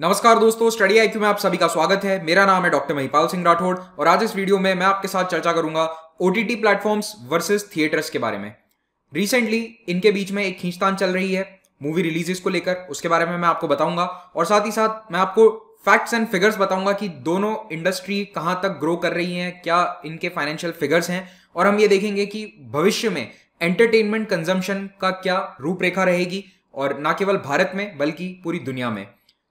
नमस्कार दोस्तों study IQ में आप सभी का स्वागत है मेरा नाम है डॉक्टर महिपाल सिंह राठौड़ और आज इस वीडियो में मैं आपके साथ चर्चा करूंगा ओटीटी प्लेटफॉर्म्स वर्सेज थिएटर्स के बारे में रिसेंटली इनके बीच में एक खींचतान चल रही है मूवी रिलीजेस को लेकर उसके बारे में मैं आपको बताऊंगा और साथ ही साथ मैं आपको फैक्ट्स एंड फिगर्स बताऊंगा कि दोनों इंडस्ट्री कहाँ तक ग्रो कर रही हैं क्या इनके फाइनेंशियल फिगर्स हैं और हम ये देखेंगे कि भविष्य में एंटरटेनमेंट कंजम्पशन का क्या रूपरेखा रहेगी और ना केवल भारत में बल्कि पूरी दुनिया में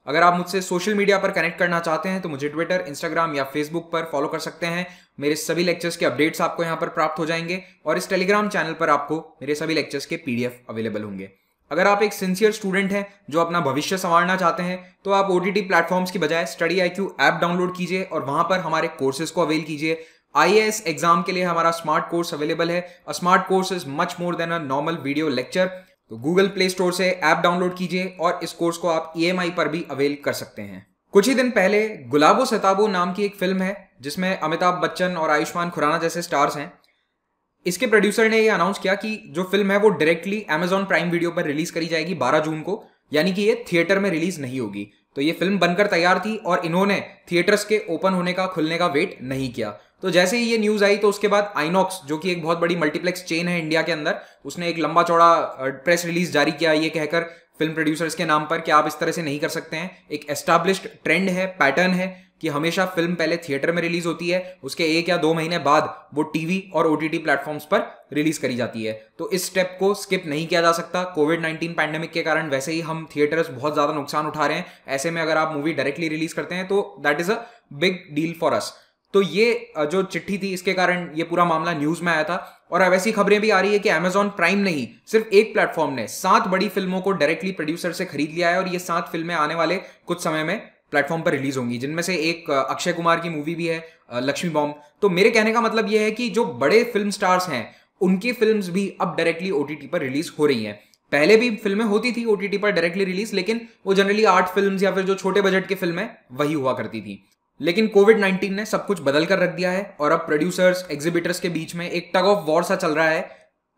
अगर आप मुझसे सोशल मीडिया पर कनेक्ट करना चाहते हैं तो मुझे ट्विटर इंस्टाग्राम या फेसबुक पर फॉलो कर सकते हैं मेरे सभी लेक्चर्स के अपडेट्स आपको यहाँ पर प्राप्त हो जाएंगे और इस टेलीग्राम चैनल पर आपको मेरे सभी लेक्चर्स के पीडीएफ अवेलेबल होंगे अगर आप एक सिंसियर स्टूडेंट हैं जो अपना भविष्य संवारना चाहते हैं तो आप ओ टी प्लेटफॉर्म्स की बजाय study I Q app download कीजिए और वहाँ पर हमारे कोर्सेज को अवेल कीजिए आई एग्जाम के लिए हमारा स्मार्ट कोर्स अवेलेबल है a smart course is much more than a normal video lecture तो गूगल प्ले स्टोर से ऐप डाउनलोड कीजिए और इस कोर्स को आप ई e पर भी अवेल कर सकते हैं कुछ ही दिन पहले गुलाबो सताबो नाम की एक फिल्म है जिसमें अमिताभ बच्चन और आयुष्मान खुराना जैसे स्टार्स हैं इसके प्रोड्यूसर ने ये अनाउंस किया कि जो फिल्म है वो डायरेक्टली अमेजॉन प्राइम वीडियो पर रिलीज करी जाएगी 12 जून को यानी कि ये थिएटर में रिलीज नहीं होगी तो ये फिल्म बनकर तैयार थी और इन्होंने थिएटर्स के ओपन होने का खुलने का वेट नहीं किया तो जैसे ही ये न्यूज़ आई तो उसके बाद आइनॉक्स जो कि एक बहुत बड़ी मल्टीप्लेक्स चेन है इंडिया के अंदर उसने एक लंबा चौड़ा प्रेस रिलीज जारी किया ये कहकर फिल्म प्रोड्यूसर्स के नाम पर कि आप इस तरह से नहीं कर सकते हैं एक एस्टाब्लिश्ड ट्रेंड है पैटर्न है कि हमेशा फिल्म पहले थिएटर में रिलीज होती है उसके एक या दो महीने बाद वो टीवी और ओ टी प्लेटफॉर्म्स पर रिलीज करी जाती है तो इस स्टेप को स्किप नहीं किया जा सकता कोविड नाइन्टीन पैंडेमिक के कारण वैसे ही हम थिएटर्स बहुत ज़्यादा नुकसान उठा रहे हैं ऐसे में अगर आप मूवी डायरेक्टली रिलीज करते हैं तो that is a big deal for us तो ये जो चिट्ठी थी इसके कारण ये पूरा मामला न्यूज में आया था और अब ऐसी खबरें भी आ रही है कि अमेजॉन प्राइम नहीं सिर्फ एक प्लेटफॉर्म ने सात बड़ी फिल्मों को डायरेक्टली प्रोड्यूसर से खरीद लिया है और ये सात फिल्में आने वाले कुछ समय में प्लेटफॉर्म पर रिलीज होंगी जिनमें से एक अक्षय कुमार की मूवी भी है लक्ष्मी बॉम्ब तो मेरे कहने का मतलब यह है कि जो बड़े फिल्म स्टार्स हैं उनकी फिल्म भी अब डायरेक्टली ओ पर रिलीज हो रही हैं पहले भी फिल्में होती थी ओटीटी पर डायरेक्टली रिलीज लेकिन वो जनरली आर्ट फिल्म या फिर जो छोटे बजट की फिल्म है वही हुआ करती थी लेकिन कोविड 19 ने सब कुछ बदल कर रख दिया है और अब प्रोड्यूसर्स एग्जिबिटर्स के बीच में एक टग ऑफ वॉर सा चल रहा है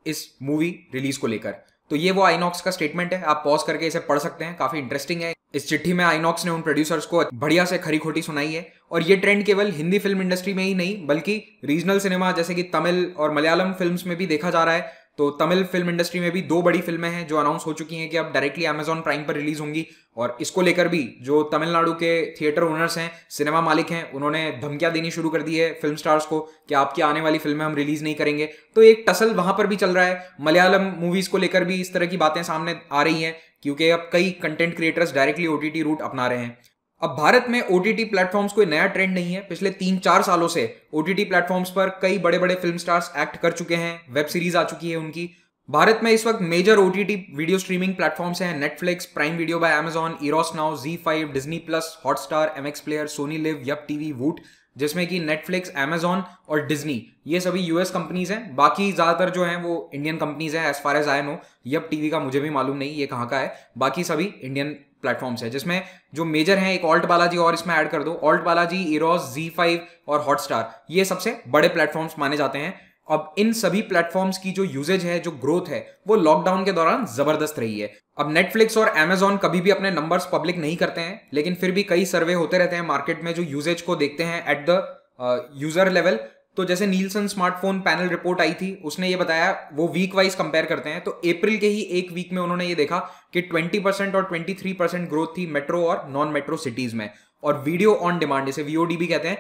इस मूवी रिलीज को लेकर तो ये वो आईनॉक्स का स्टेटमेंट है आप पॉज करके इसे पढ़ सकते हैं काफी इंटरेस्टिंग है इस चिट्ठी में आईनॉक्स ने उन प्रोड्यूसर्स को बढ़िया से खरी खोटी सुनाई है और ये ट्रेंड केवल हिंदी फिल्म इंडस्ट्री में ही नहीं बल्कि रीजनल सिनेमा जैसे कि तमिल और मलयालम फिल्म्स में भी देखा जा रहा है तो तमिल फिल्म इंडस्ट्री में भी दो बड़ी फिल्में हैं जो अनाउंस हो चुकी हैं कि अब डायरेक्टली अमेजॉन प्राइम पर रिलीज होंगी और इसको लेकर भी जो तमिलनाडु के थिएटर ओनर्स हैं सिनेमा मालिक हैं उन्होंने धमकियां देनी शुरू कर दी है फिल्म स्टार्स को कि आपकी आने वाली फिल्में हम रिलीज नहीं करेंगे तो एक टसल वहां पर भी चल रहा है मलयालम मूवीज को लेकर भी इस तरह की बातें सामने आ रही हैं क्योंकि अब कई content creators directly O route अपना रहे हैं अब भारत में ओटीटी टी प्लेटफॉर्म्स कोई नया ट्रेंड नहीं है पिछले तीन चार सालों से ओ टी टी प्लेटफॉर्म्स पर कई बड़े बड़े फिल्म स्टार्स एक्ट कर चुके हैं वेब सीरीज आ चुकी है उनकी भारत में इस वक्त major O T T video streaming platforms हैं Netflix Prime Video by Amazon Eros Now Zee five Disney plus Hotstar M X Player Sony Liv Yupp TV Voot जिसमें कि नेटफ्लिक्स एमेजॉन और डिज्नी ये सभी यूएस कंपनीज हैं बाकी ज़्यादातर जो हैं वो इंडियन कंपनीज हैं as far as I know Yupp TV का मुझे भी मालूम नहीं ये कहाँ का है बाकी सभी इंडियन प्लेटफॉर्म्स है जिसमें जो मेजर हैं एक ऑल्ट बालाजी और इसमें ऐड कर दो Alt Balaji Eros Zee five और हॉटस्टार ये सबसे बड़े प्लेटफॉर्म्स माने जाते हैं अब इन सभी प्लेटफॉर्म्स की जो यूजेज है जो ग्रोथ है वो लॉकडाउन के दौरान जबरदस्त रही है अब नेटफ्लिक्स और एमेजॉन कभी भी अपने नंबर्स पब्लिक नहीं करते हैं लेकिन फिर भी कई सर्वे होते रहते हैं मार्केट में जो यूजेज को देखते हैं एट द यूजर लेवल तो जैसे नीलसन स्मार्टफोन पैनल रिपोर्ट आई थी उसने ये बताया वो वीक वाइज कंपेयर करते हैं तो अप्रैल के ही एक वीक में उन्होंने ये देखा कि 20% और 23% ग्रोथ थी मेट्रो और नॉन मेट्रो सिटीज में और वीडियो ऑन डिमांड इसे वीओडी भी कहते हैं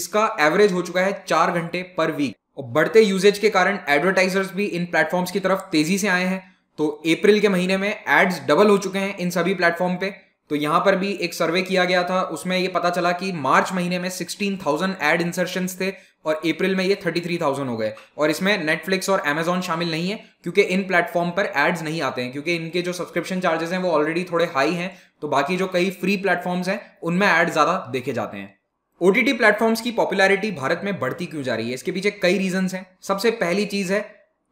इसका एवरेज हो चुका है चार घंटे पर वीक और बढ़ते यूजेज के कारण एडवर्टाइजर्स भी इन प्लेटफॉर्म्स की तरफ तेजी से आए हैं तो अप्रैल के महीने में एड्स डबल हो चुके हैं इन सभी प्लेटफॉर्म पे तो यहां पर भी एक सर्वे किया गया था उसमें ये पता चला कि मार्च महीने में 16,000 एड इंसर्शन थे और अप्रैल में ये 33,000 हो गए और इसमें नेटफ्लिक्स और अमेजोन शामिल नहीं है क्योंकि इन प्लेटफॉर्म पर एड्स नहीं आते हैं क्योंकि इनके जो सब्सक्रिप्शन चार्जेस हैं वो ऑलरेडी थोड़े हाई हैं तो बाकी जो कई फ्री प्लेटफॉर्म्स हैं उनमें एड ज़्यादा देखे जाते हैं ओ टी प्लेटफॉर्म्स की पॉपुलैरिटी भारत में बढ़ती क्यों जा रही है इसके पीछे कई रीजंस हैं सबसे पहली चीज़ है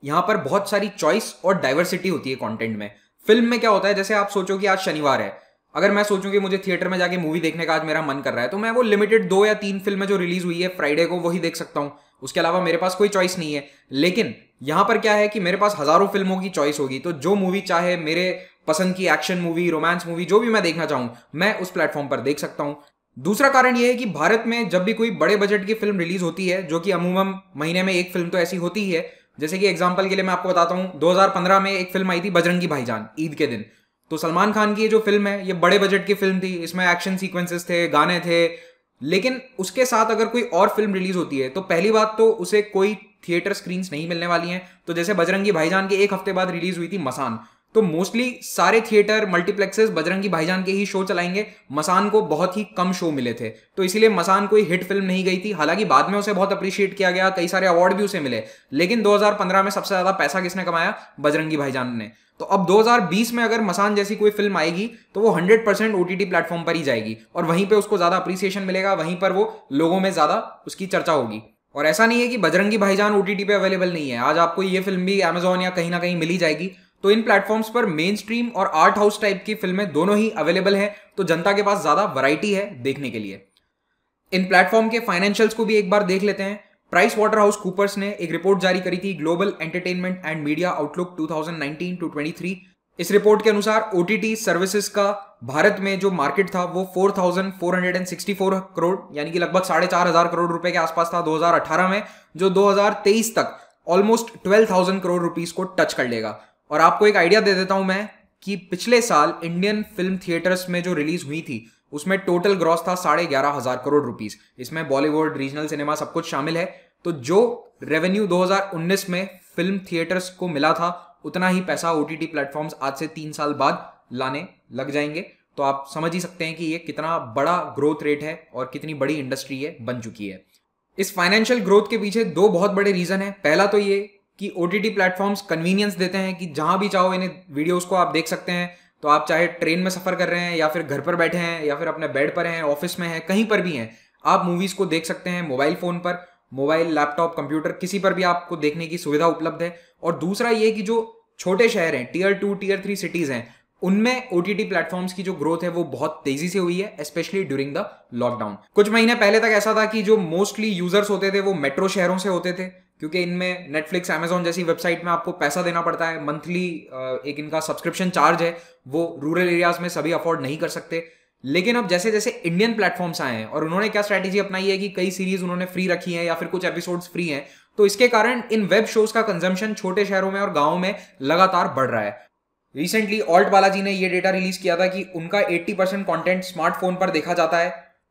यहाँ पर बहुत सारी चॉइस और डाइवर्सिटी होती है कॉन्टेंट में फिल्म में क्या होता है जैसे आप सोचो कि आज शनिवार है अगर मैं सोचूं कि मुझे थिएटर में जाके मूवी देखने का आज मेरा मन कर रहा है तो मैं वो लिमिटेड दो या तीन फिल्में जो रिलीज हुई है फ्राइडे को वही देख सकता हूँ उसके अलावा मेरे पास कोई चॉइस नहीं है लेकिन यहां पर क्या है कि मेरे पास हजारों फिल्मों की चॉइस होगी तो जो मूवी चाहे मेरे पसंद की एक्शन मूवी रोमांस मूवी जो भी मैं देखना चाहूं मैं उस प्लेटफॉर्म पर देख सकता हूं दूसरा कारण यह है कि भारत में जब भी कोई बड़े बजट की फिल्म रिलीज होती है जो कि अमूमन महीने में एक फिल्म तो ऐसी होती ही है जैसे कि एग्जाम्पल के लिए मैं आपको बताता हूँ 2015 में एक फिल्म आई थी बजरंगी भाईजान ईद के दिन तो सलमान खान की ये जो फिल्म है ये बड़े बजट की फिल्म थी इसमें एक्शन सीक्वेंसेस थे गाने थे लेकिन उसके साथ अगर कोई और फिल्म रिलीज होती है तो पहली बात तो उसे कोई थिएटर स्क्रीन नहीं मिलने वाली हैं तो जैसे बजरंगी भाईजान के एक हफ्ते बाद रिलीज हुई थी मसान तो मोस्टली सारे थिएटर मल्टीप्लेक्सेस बजरंगी भाईजान के ही शो चलाएंगे मसान को बहुत ही कम शो मिले थे तो इसीलिए मसान कोई हिट फिल्म नहीं गई थी हालांकि बाद में उसे बहुत अप्रिशिएट किया गया कई सारे अवार्ड भी उसे मिले लेकिन 2015 में सबसे ज्यादा पैसा किसने कमाया बजरंगी भाईजान ने तो अब 2020 में अगर मसान जैसी कोई फिल्म आएगी तो वो 100 परसेंट ओ प्लेटफॉर्म पर ही जाएगी और वहीं पे उसको ज़्यादा अप्रिसिएशन मिलेगा वहीं पर वो लोगों में ज़्यादा उसकी चर्चा होगी और ऐसा नहीं है कि बजरंगी भाईजान ओ पे अवेलेबल नहीं है आज आपको ये फिल्म भी अमेजोन या कहीं ना कहीं मिली जाएगी तो इन प्लेटफॉर्म्स पर मेन स्ट्रीम और आर्ट हाउस टाइप की फिल्में दोनों ही अवेलेबल हैं तो जनता के पास ज़्यादा वैरायटी है देखने के लिए इन प्लेटफॉर्म के फाइनेंशियल्स को भी एक बार देख लेते हैं प्राइस वाटर हाउस कूपर्स ने एक रिपोर्ट जारी करी थी global entertainment and media outlook 2019 to twenty इस रिपोर्ट के अनुसार ओ सर्विसेज का भारत में जो मार्केट था वो 4,464 करोड़ यानी कि लगभग साढ़े चार हजार करोड़ रुपए के आसपास था 2018 में जो 2023 तक ऑलमोस्ट 12,000 करोड़ रुपीस को टच कर लेगा और आपको एक आइडिया दे देता हूं मैं कि पिछले साल इंडियन फिल्म थिएटर्स में जो रिलीज हुई थी उसमें टोटल ग्रॉस था साढ़े ग्यारह हजार करोड़ रुपीज इसमें बॉलीवुड रीजनल सिनेमा सब कुछ शामिल है तो जो रेवेन्यू 2019 में फिल्म थिएटर्स को मिला था उतना ही पैसा ओ टी प्लेटफॉर्म्स आज से तीन साल बाद लाने लग जाएंगे तो आप समझ ही सकते हैं कि ये कितना बड़ा ग्रोथ रेट है और कितनी बड़ी इंडस्ट्री ये बन चुकी है इस फाइनेंशियल ग्रोथ के पीछे दो बहुत बड़े रीजन है पहला तो ये कि ओ टी प्लेटफॉर्म्स कन्वीनियंस देते हैं कि जहां भी चाहो इन्हें वीडियोस को आप देख सकते हैं तो आप चाहे ट्रेन में सफ़र कर रहे हैं या फिर घर पर बैठे हैं या फिर अपने बेड पर हैं ऑफिस में हैं कहीं पर भी हैं आप मूवीज़ को देख सकते हैं मोबाइल फ़ोन पर मोबाइल लैपटॉप कंप्यूटर किसी पर भी आपको देखने की सुविधा उपलब्ध है और दूसरा ये कि जो छोटे शहर हैं tier two tier three cities हैं उनमें ओ टी टी प्लेटफॉर्म्स की जो ग्रोथ है वो बहुत तेजी से हुई है स्पेशली ड्यूरिंग द लॉकडाउन कुछ महीने पहले तक ऐसा था कि जो मोस्टली यूजर्स होते थे वो मेट्रो शहरों से होते थे क्योंकि इनमें नेटफ्लिक्स अमेजोन जैसी वेबसाइट में आपको पैसा देना पड़ता है मंथली एक इनका सब्सक्रिप्शन चार्ज है वो रूरल एरियाज में सभी अफोर्ड नहीं कर सकते लेकिन अब जैसे जैसे इंडियन प्लेटफॉर्म्स आए हैं और उन्होंने क्या स्ट्रैटेजी अपनाई है कि कई सीरीज उन्होंने फ्री रखी है या फिर कुछ एपिसोड्स फ्री हैं तो इसके कारण इन वेब शोज का कंजम्पशन छोटे शहरों में और गाँव में लगातार बढ़ रहा है रिसेंटली ऑल्ट बालाजी ने यह डेटा रिलीज किया था कि उनका 80 परसेंट कॉन्टेंट स्मार्टफोन पर देखा जाता है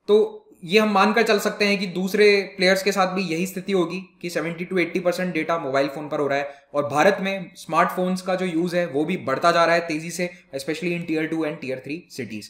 तो ये हम मानकर चल सकते हैं कि दूसरे प्लेयर्स के साथ भी यही स्थिति होगी कि 70 to 80 percent data mobile phone पर हो रहा है और भारत में स्मार्टफोन्स का जो यूज़ है वो भी बढ़ता जा रहा है तेज़ी से specially in tier two and tier three cities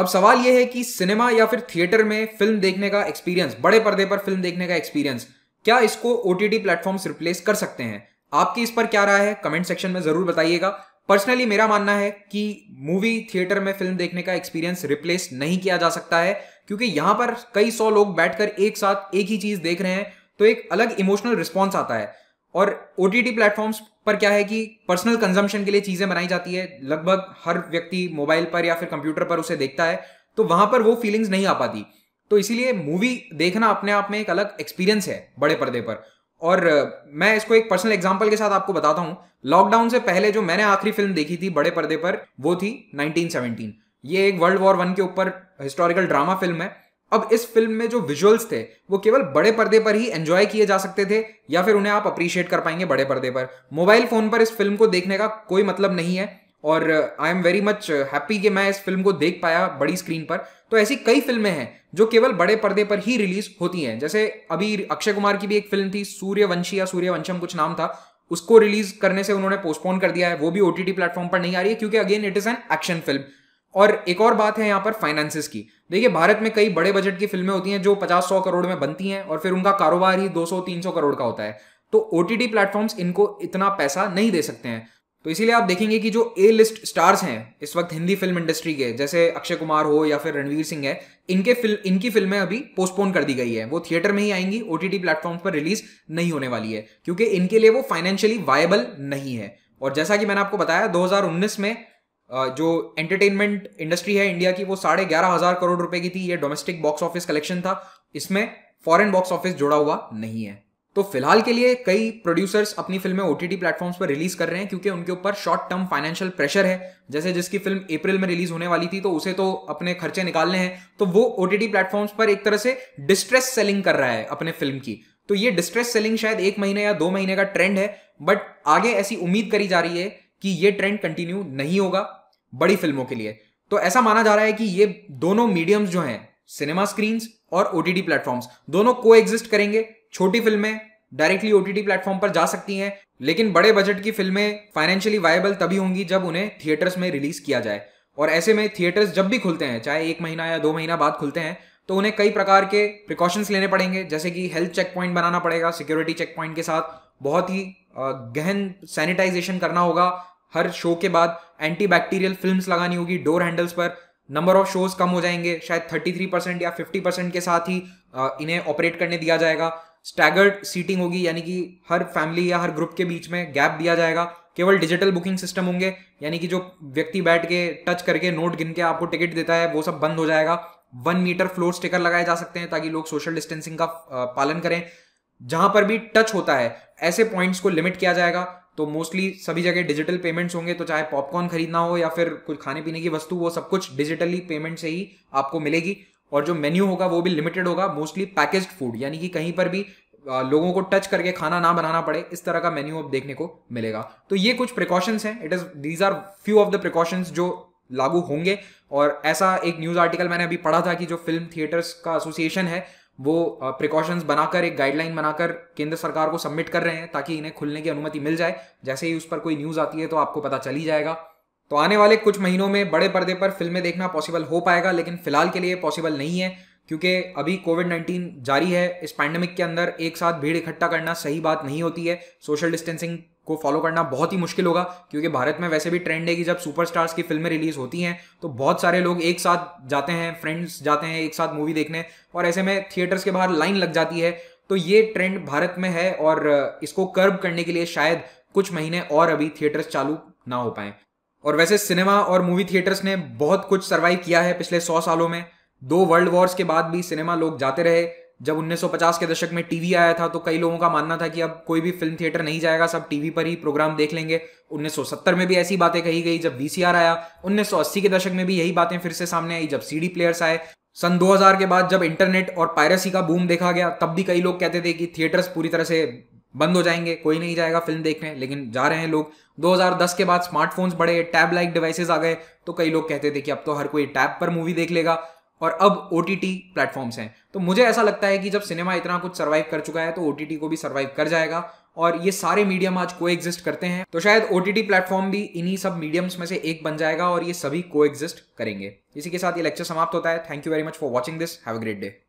अब सवाल यह है कि सिनेमा या फिर थिएटर में फिल्म देखने का एक्सपीरियंस बड़े पर्दे पर फिल्म देखने का एक्सपीरियंस क्या इसको O T T platform replace कर सकते हैं आपकी इस पर क्या राय है कमेंट सेक्शन में ज़रूर बताइएगा पर्सनली मेरा मानना है कि मूवी थिएटर में फिल्म देखने का एक्सपीरियंस रिप्लेस नहीं किया जा सकता है क्योंकि यहां पर कई सौ लोग बैठकर एक साथ एक ही चीज देख रहे हैं तो एक अलग इमोशनल रिस्पॉन्स आता है और ओ टी प्लेटफॉर्म्स पर क्या है कि पर्सनल कंजम्पशन के लिए चीजें बनाई जाती है लगभग हर व्यक्ति मोबाइल पर या फिर कंप्यूटर पर उसे देखता है तो वहां पर वो फीलिंग्स नहीं आ पाती तो इसीलिए मूवी देखना अपने आप में एक अलग एक्सपीरियंस है बड़े पर्दे पर और मैं इसको एक पर्सनल एग्जांपल के साथ आपको बताता हूँ लॉकडाउन से पहले जो मैंने आखिरी फिल्म देखी थी बड़े पर्दे पर वो थी 1917 ये एक वर्ल्ड वॉर वन के ऊपर हिस्टोरिकल ड्रामा फिल्म है अब इस फिल्म में जो विजुअल्स थे वो केवल बड़े पर्दे पर ही एंजॉय किए जा सकते थे या फिर उन्हें आप अप्रिशिएट कर पाएंगे बड़े पर्दे पर मोबाइल फोन पर इस फिल्म को देखने का कोई मतलब नहीं है और I am very much happy कि मैं इस फिल्म को देख पाया बड़ी स्क्रीन पर तो ऐसी कई फिल्में हैं जो केवल बड़े पर्दे पर ही रिलीज होती हैं जैसे अभी अक्षय कुमार की भी एक फिल्म थी सूर्यवंशी या सूर्यवंशम कुछ नाम था उसको रिलीज करने से उन्होंने पोस्टपोन कर दिया है वो भी ओटीटी प्लेटफॉर्म पर नहीं आ रही है क्योंकि again it is an action film और एक और बात है यहाँ पर फाइनेंसिस की देखिए भारत में कई बड़े बजट की फिल्में होती हैं जो 50 सौ करोड़ में बनती हैं और फिर उनका कारोबार ही 200-300 करोड़ का होता है तो ओ टी प्लेटफॉर्म्स इनको इतना पैसा नहीं दे सकते हैं तो इसीलिए आप देखेंगे कि जो ए लिस्ट स्टार्स हैं इस वक्त हिंदी फिल्म इंडस्ट्री के जैसे अक्षय कुमार हो या फिर रणवीर सिंह है इनके फिल्म इनकी फिल्में अभी पोस्टपोन कर दी गई है वो थिएटर में ही आएंगी ओ टी प्लेटफॉर्म पर रिलीज नहीं होने वाली है क्योंकि इनके लिए वो फाइनेंशियली वायबल नहीं है और जैसा कि मैंने आपको बताया 2019 में जो एंटरटेनमेंट इंडस्ट्री है इंडिया की वो साढ़े ग्यारह हजार करोड़ रुपए की थी ये डोमेस्टिक बॉक्स ऑफिस कलेक्शन था इसमें फॉरेन बॉक्स ऑफिस जुड़ा हुआ नहीं है तो फिलहाल के लिए कई प्रोड्यूसर्स अपनी फिल्में ओटीटी प्लेटफॉर्म्स पर रिलीज कर रहे हैं क्योंकि उनके ऊपर शॉर्ट टर्म फाइनेंशियल प्रेशर है जैसे जिसकी फिल्म अप्रैल में रिलीज होने वाली थी तो उसे तो अपने खर्चे निकालने हैं तो वो ओटीटी प्लेटफॉर्म्स पर एक तरह से डिस्ट्रेस सेलिंग कर रहा है अपने फिल्म की तो ये डिस्ट्रेस सेलिंग शायद एक महीने या दो महीने का ट्रेंड है बट आगे ऐसी उम्मीद करी जा रही है कि ये ट्रेंड कंटिन्यू नहीं होगा बड़ी फिल्मों के लिए तो ऐसा माना जा रहा है कि ये दोनों मीडियम्स जो हैं सिनेमा स्क्रीन्स और ओटीटी प्लेटफॉर्म्स दोनों को एग्जिस्ट करेंगे छोटी फिल्में डायरेक्टली ओटीटी प्लेटफॉर्म पर जा सकती हैं लेकिन बड़े बजट की फिल्में फाइनेंशियली वायबल तभी होंगी जब उन्हें थिएटर्स में रिलीज किया जाए और ऐसे में थिएटर्स जब भी खुलते हैं चाहे एक महीना या दो महीना बाद खुलते हैं तो उन्हें कई प्रकार के प्रिकॉशंस लेने पड़ेंगे जैसे कि हेल्थ चेक पॉइंट बनाना पड़ेगा सिक्योरिटी चेक पॉइंट के साथ बहुत ही गहन सैनिटाइजेशन करना होगा हर शो के बाद एंटी बैक्टीरियल फिल्म लगानी होगी डोर हैंडल्स पर नंबर ऑफ शोज कम हो जाएंगे शायद थर्टी थ्री परसेंट या फिफ्टी परसेंट के साथ ही इन्हें ऑपरेट करने दिया जाएगा स्टैगर्ड सीटिंग होगी यानी कि हर फैमिली या हर ग्रुप के बीच में गैप दिया जाएगा केवल डिजिटल बुकिंग सिस्टम होंगे यानी कि जो व्यक्ति बैठ के टच करके नोट गिन के आपको टिकट देता है वो सब बंद हो जाएगा वन मीटर फ्लोर स्टिकर लगाए जा सकते हैं ताकि लोग सोशल डिस्टेंसिंग का पालन करें जहां पर भी टच होता है ऐसे पॉइंट्स को लिमिट किया जाएगा तो मोस्टली सभी जगह डिजिटल पेमेंट्स होंगे तो चाहे पॉपकॉर्न खरीदना हो या फिर कुछ खाने पीने की वस्तु वो सब कुछ डिजिटली पेमेंट से ही आपको मिलेगी और जो मेन्यू होगा वो भी लिमिटेड होगा मोस्टली पैकेज फूड यानी कि कहीं पर भी लोगों को टच करके खाना ना बनाना पड़े इस तरह का मेन्यू अब देखने को मिलेगा तो ये कुछ प्रिकॉशंस हैं it is these are few of the precautions जो लागू होंगे और ऐसा एक न्यूज़ आर्टिकल मैंने अभी पढ़ा था कि जो फिल्म थिएटर्स का एसोसिएशन है वो प्रिकॉशंस बनाकर एक गाइडलाइन बनाकर केंद्र सरकार को सबमिट कर रहे हैं ताकि इन्हें खुलने की अनुमति मिल जाए जैसे ही उस पर कोई न्यूज़ आती है तो आपको पता चल ही जाएगा तो आने वाले कुछ महीनों में बड़े पर्दे पर फिल्में देखना पॉसिबल हो पाएगा लेकिन फिलहाल के लिए पॉसिबल नहीं है क्योंकि अभी कोविड नाइन्टीन जारी है इस पैंडमिक के अंदर एक साथ भीड़ इकट्ठा करना सही बात नहीं होती है सोशल डिस्टेंसिंग को फॉलो करना बहुत ही मुश्किल होगा क्योंकि भारत में वैसे भी ट्रेंड है कि जब सुपरस्टार्स की फिल्में रिलीज होती हैं तो बहुत सारे लोग एक साथ जाते हैं फ्रेंड्स जाते हैं एक साथ मूवी देखने और ऐसे में थिएटर्स के बाहर लाइन लग जाती है तो ये ट्रेंड भारत में है और इसको कर्ब करने के लिए शायद कुछ महीने और अभी थिएटर्स चालू ना हो पाए और वैसे सिनेमा और मूवी थिएटर्स ने बहुत कुछ सर्वाइव किया है पिछले सौ सालों में दो वर्ल्ड वॉर्स के बाद भी सिनेमा लोग जाते रहे जब 1950 के दशक में टीवी आया था तो कई लोगों का मानना था कि अब कोई भी फिल्म थिएटर नहीं जाएगा सब टीवी पर ही प्रोग्राम देख लेंगे 1970 में भी ऐसी बातें कही गई जब वीसीआर आया 1980 के दशक में भी यही बातें फिर से सामने आई जब सीडी प्लेयर्स आए सन 2000 के बाद जब इंटरनेट और पायरेसी का बूम देखा गया तब भी कई लोग कहते थे कि थिएटर्स पूरी तरह से बंद हो जाएंगे कोई नहीं जाएगा फिल्म देखने लेकिन जा रहे हैं लोग 2010 के बाद स्मार्टफोन्स बढ़े टैब लाइक डिवाइसेस आ गए तो कई लोग कहते थे कि अब तो हर कोई टैब पर मूवी देख लेगा और अब ओ टी प्लेटफॉर्म्स हैं तो मुझे ऐसा लगता है कि जब सिनेमा इतना कुछ सर्वाइव कर चुका है तो ओ को भी सर्वाइव कर जाएगा और ये सारे मीडियम आज को करते हैं तो शायद ओ टी प्लेटफॉर्म भी इन्हीं सब मीडियम्स में से एक बन जाएगा और ये सभी को करेंगे इसी के साथ ये लेक्चर समाप्त होता है thank you very much for watching this have a great day